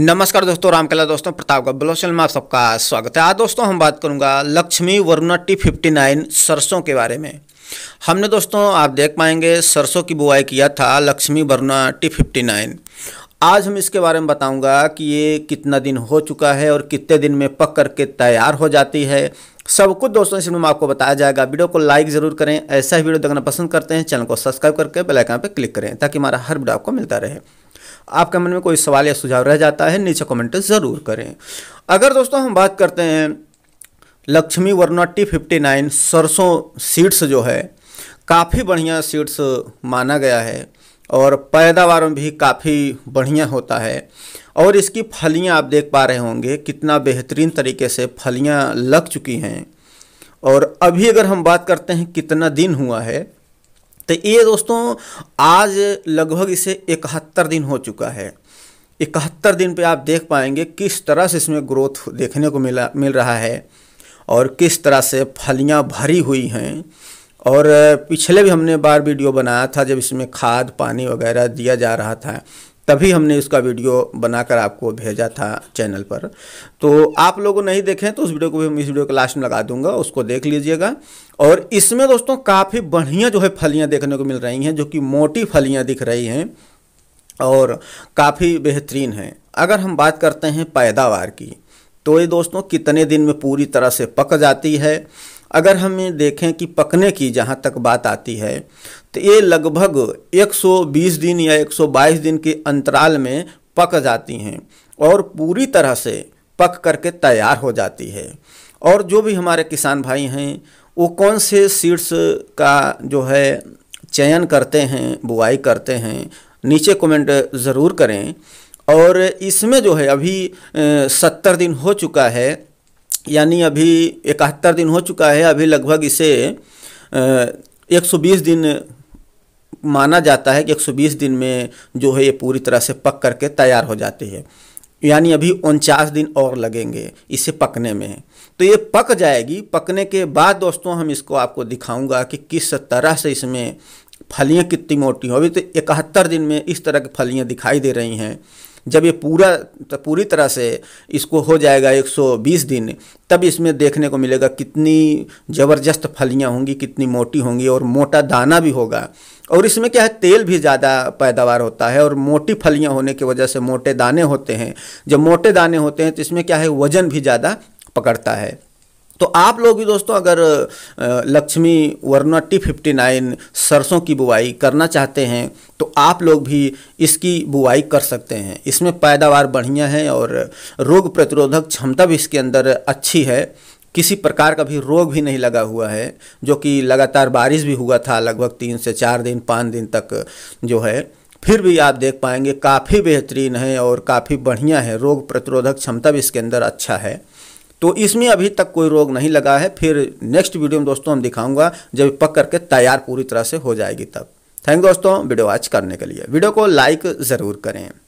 नमस्कार दोस्तों रामकला दोस्तों प्रतापगढ़ चैनल में आप सबका स्वागत है आज दोस्तों हम बात करूंगा Lakshmi Varuna T fifty nine सरसों के बारे में हमने दोस्तों आप देख पाएंगे सरसों की बुआई किया था Lakshmi Varuna T fifty nine आज हम इसके बारे में बताऊंगा कि ये कितना दिन हो चुका है और कितने दिन में पक करके तैयार हो जाती है सब कुछ दोस्तों इसमें आपको बताया जाएगा वीडियो को लाइक ज़रूर करें ऐसा ही वीडियो देखना पसंद करते हैं चैनल को सब्सक्राइब करके बेलाइकन पर क्लिक करें ताकि हमारा हर वीडियो आपको मिलता रहे आपके मन में कोई सवाल या सुझाव रह जाता है नीचे कमेंट ज़रूर करें अगर दोस्तों हम बात करते हैं Lakshmi Varuna T fifty nine सरसों सीड्स जो है काफ़ी बढ़िया सीड्स माना गया है और पैदावार में भी काफ़ी बढ़िया होता है और इसकी फलियां आप देख पा रहे होंगे कितना बेहतरीन तरीके से फलियां लग चुकी हैं और अभी अगर हम बात करते हैं कितना दिन हुआ है तो ये दोस्तों आज लगभग इसे इकहत्तर दिन हो चुका है इकहत्तर दिन पे आप देख पाएंगे किस तरह से इसमें ग्रोथ देखने को मिला मिल रहा है और किस तरह से फलियां भरी हुई हैं और पिछले भी हमने बार वीडियो बनाया था जब इसमें खाद पानी वगैरह दिया जा रहा था तभी हमने इसका वीडियो बनाकर आपको भेजा था चैनल पर तो आप लोगों नहीं देखें तो उस वीडियो को भी हम इस वीडियो को लास्ट में लगा दूंगा उसको देख लीजिएगा और इसमें दोस्तों काफ़ी बढ़िया जो है फलियाँ देखने को मिल रही हैं जो कि मोटी फलियाँ दिख रही हैं और काफ़ी बेहतरीन हैं अगर हम बात करते हैं पैदावार की तो ये दोस्तों कितने दिन में पूरी तरह से पक जाती है अगर हम ये देखें कि पकने की जहाँ तक बात आती है तो ये लगभग 120 दिन या 122 दिन के अंतराल में पक जाती हैं और पूरी तरह से पक करके तैयार हो जाती है और जो भी हमारे किसान भाई हैं वो कौन से सीड्स का जो है चयन करते हैं बुआई करते हैं नीचे कमेंट ज़रूर करें और इसमें जो है अभी सत्तर दिन हो चुका है यानी अभी इकहत्तर दिन हो चुका है अभी लगभग इसे एक सौ बीस दिन माना जाता है कि 120 दिन में जो है ये पूरी तरह से पक करके तैयार हो जाती है यानी अभी उनचास दिन और लगेंगे इसे पकने में तो ये पक जाएगी पकने के बाद दोस्तों हम इसको आपको दिखाऊंगा कि किस तरह से इसमें फलियाँ कितनी मोटी हो अभी तो इकहत्तर दिन में इस तरह की फलियाँ दिखाई दे रही हैं जब ये पूरा पूरी तरह से इसको हो जाएगा 120 दिन तब इसमें देखने को मिलेगा कितनी ज़बरदस्त फलियाँ होंगी कितनी मोटी होंगी और मोटा दाना भी होगा और इसमें क्या है तेल भी ज़्यादा पैदावार होता है और मोटी फलियाँ होने की वजह से मोटे दाने होते हैं जब मोटे दाने होते हैं तो इसमें क्या है वज़न भी ज़्यादा पकड़ता है तो आप लोग भी दोस्तों अगर Lakshmi Varuna T fifty nine सरसों की बुआई करना चाहते हैं तो आप लोग भी इसकी बुआई कर सकते हैं इसमें पैदावार बढ़िया है और रोग प्रतिरोधक क्षमता भी इसके अंदर अच्छी है किसी प्रकार का भी रोग भी नहीं लगा हुआ है जो कि लगातार बारिश भी हुआ था लगभग तीन से चार दिन पाँच दिन तक जो है फिर भी आप देख पाएंगे काफ़ी बेहतरीन है और काफ़ी बढ़िया है रोग प्रतिरोधक क्षमता भी इसके अंदर अच्छा है तो इसमें अभी तक कोई रोग नहीं लगा है फिर नेक्स्ट वीडियो में दोस्तों हम दिखाऊंगा जब पक करके तैयार पूरी तरह से हो जाएगी तब थैंक दोस्तों वीडियो वॉच करने के लिए वीडियो को लाइक ज़रूर करें